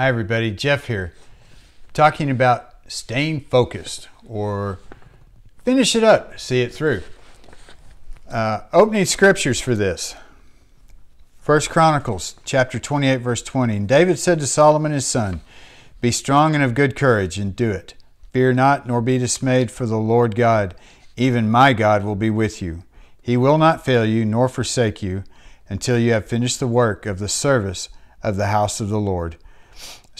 Hi, everybody. Jeff here, talking about staying focused or finish it up, see it through. Uh, opening scriptures for this. First Chronicles chapter 28 verse 20. And David said to Solomon his son, "Be strong and of good courage and do it. Fear not nor be dismayed for the Lord God, even my God will be with you. He will not fail you nor forsake you until you have finished the work of the service of the house of the Lord."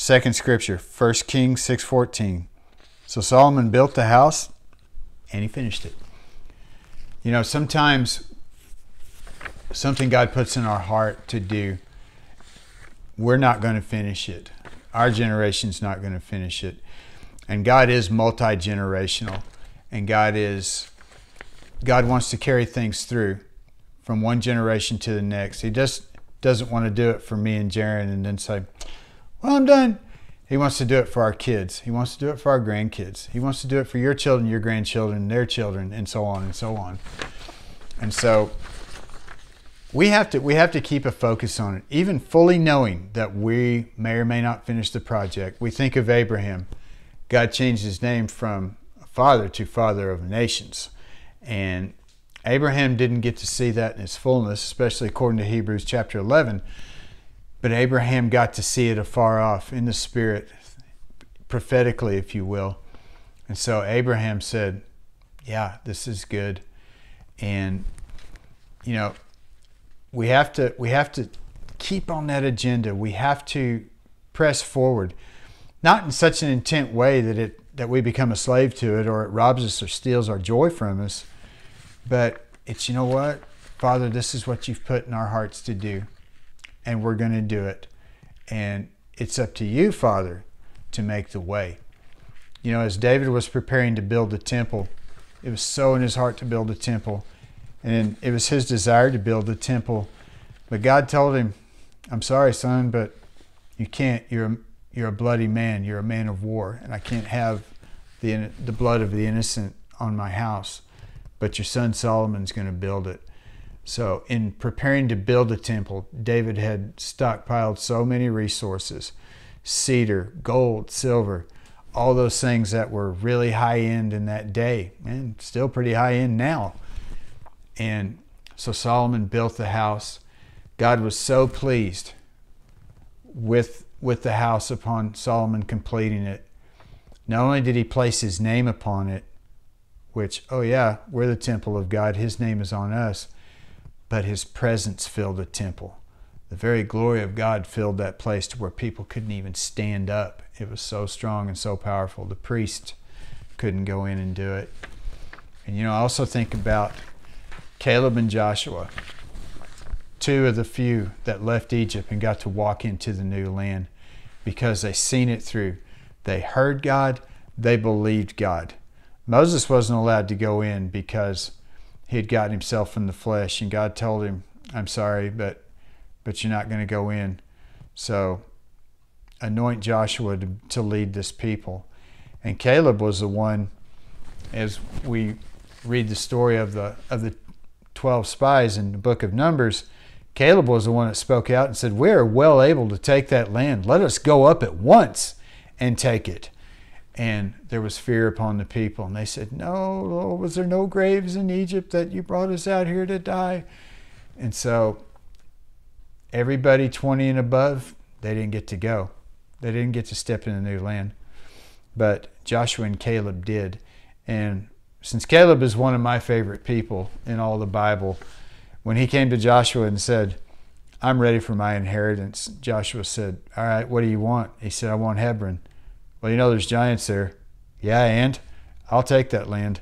Second scripture, 1 Kings 6.14. So Solomon built the house and he finished it. You know, sometimes something God puts in our heart to do, we're not going to finish it. Our generation's not going to finish it. And God is multi-generational. And God is God wants to carry things through from one generation to the next. He just doesn't want to do it for me and Jaron and then say, well, I'm done. He wants to do it for our kids. He wants to do it for our grandkids. He wants to do it for your children, your grandchildren, their children, and so on and so on. And so we have to we have to keep a focus on it, even fully knowing that we may or may not finish the project. We think of Abraham. God changed his name from father to father of nations. And Abraham didn't get to see that in its fullness, especially according to Hebrews chapter 11. But Abraham got to see it afar off in the spirit, prophetically, if you will. And so Abraham said, Yeah, this is good. And, you know, we have to, we have to keep on that agenda. We have to press forward, not in such an intent way that it that we become a slave to it or it robs us or steals our joy from us, but it's you know what, Father, this is what you've put in our hearts to do and we're going to do it. And it's up to you, Father, to make the way. You know, as David was preparing to build the temple, it was so in his heart to build a temple, and it was his desire to build the temple. But God told him, "I'm sorry, son, but you can't. You're a, you're a bloody man. You're a man of war, and I can't have the the blood of the innocent on my house." But your son Solomon's going to build it, so, in preparing to build a temple, David had stockpiled so many resources cedar, gold, silver, all those things that were really high end in that day and still pretty high end now. And so Solomon built the house. God was so pleased with, with the house upon Solomon completing it. Not only did he place his name upon it, which, oh yeah, we're the temple of God, his name is on us but his presence filled the temple. The very glory of God filled that place to where people couldn't even stand up. It was so strong and so powerful. The priest couldn't go in and do it. And you know, I also think about Caleb and Joshua, two of the few that left Egypt and got to walk into the new land because they seen it through. They heard God, they believed God. Moses wasn't allowed to go in because he had gotten himself in the flesh, and God told him, "I'm sorry, but but you're not going to go in." So anoint Joshua to, to lead this people, and Caleb was the one, as we read the story of the of the twelve spies in the book of Numbers. Caleb was the one that spoke out and said, We are well able to take that land. Let us go up at once and take it. And there was fear upon the people. And they said, No, Lord, was there no graves in Egypt that you brought us out here to die? And so everybody 20 and above, they didn't get to go. They didn't get to step in the new land. But Joshua and Caleb did. And since Caleb is one of my favorite people in all the Bible, when he came to Joshua and said, I'm ready for my inheritance, Joshua said, All right, what do you want? He said, I want Hebron. Well, you know, there's giants there. Yeah, and I'll take that land.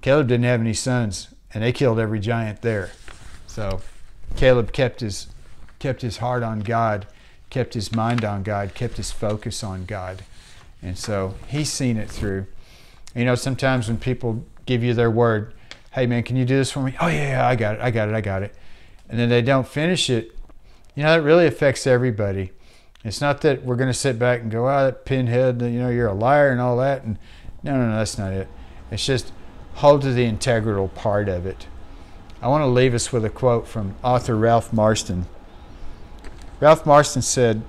Caleb didn't have any sons, and they killed every giant there. So Caleb kept his, kept his heart on God, kept his mind on God, kept his focus on God. And so he's seen it through. You know, sometimes when people give you their word, hey man, can you do this for me? Oh yeah, yeah I got it, I got it, I got it. And then they don't finish it. You know, that really affects everybody. It's not that we're going to sit back and go, "Ah, oh, pinhead, you know, you're a liar and all that." And no, no, no, that's not it. It's just hold to the integral part of it. I want to leave us with a quote from author Ralph Marston. Ralph Marston said,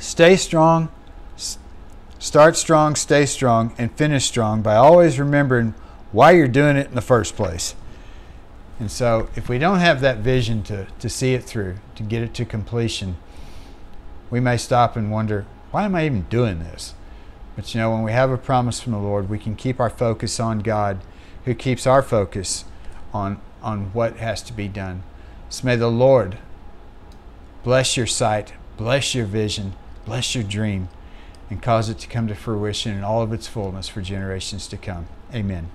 "Stay strong, start strong, stay strong, and finish strong by always remembering why you're doing it in the first place." And so, if we don't have that vision to, to see it through, to get it to completion, we may stop and wonder, why am I even doing this? But you know, when we have a promise from the Lord, we can keep our focus on God, who keeps our focus on, on what has to be done. So may the Lord bless your sight, bless your vision, bless your dream, and cause it to come to fruition in all of its fullness for generations to come. Amen.